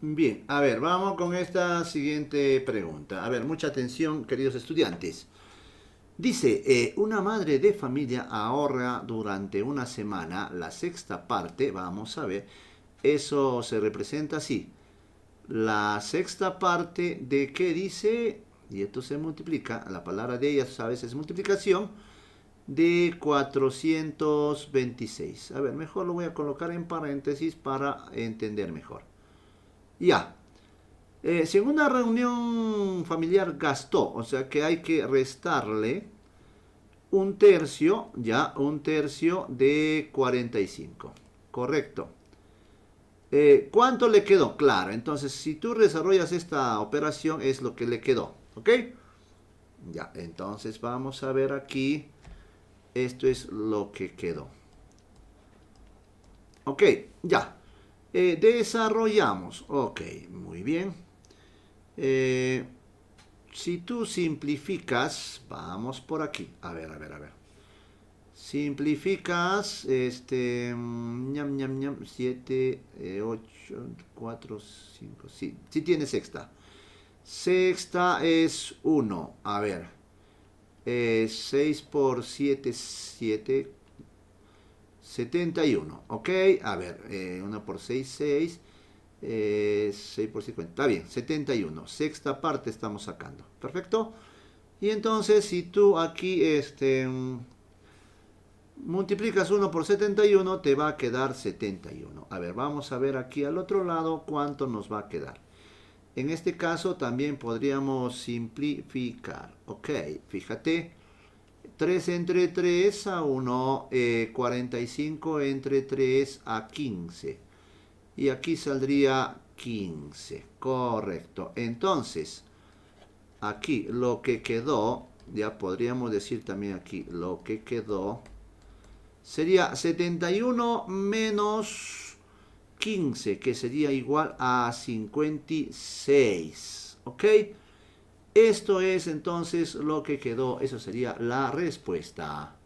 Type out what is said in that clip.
Bien, a ver, vamos con esta siguiente pregunta. A ver, mucha atención, queridos estudiantes. Dice, eh, una madre de familia ahorra durante una semana la sexta parte, vamos a ver, eso se representa así. La sexta parte de qué dice, y esto se multiplica, la palabra de ella a veces es multiplicación, de 426. A ver, mejor lo voy a colocar en paréntesis para entender mejor. Ya. Eh, si en una reunión familiar gastó, o sea que hay que restarle un tercio, ya, un tercio de 45. Correcto. Eh, ¿Cuánto le quedó? Claro, entonces si tú desarrollas esta operación es lo que le quedó, ¿ok? Ya, entonces vamos a ver aquí. Esto es lo que quedó. Ok, ya. Eh, desarrollamos. Ok, muy bien. Eh, si tú simplificas, vamos por aquí. A ver, a ver, a ver. Simplificas, este, mm, ñam, ñam, ñam, 7, 8, 4, 5, sí, sí tiene sexta. Sexta es 1, a ver, 6 eh, por 7, 7, 71. Ok, a ver, eh, 1 por 6, 6. 6 por 50. Está bien, 71. Sexta parte estamos sacando. Perfecto. Y entonces, si tú aquí este, multiplicas 1 por 71, te va a quedar 71. A ver, vamos a ver aquí al otro lado cuánto nos va a quedar. En este caso también podríamos simplificar. Ok, fíjate. 3 entre 3 a 1, 45 eh, entre 3 a 15. Y aquí saldría 15, correcto. Entonces, aquí lo que quedó, ya podríamos decir también aquí lo que quedó, sería 71 menos 15, que sería igual a 56, ¿ok? Esto es entonces lo que quedó, eso sería la respuesta.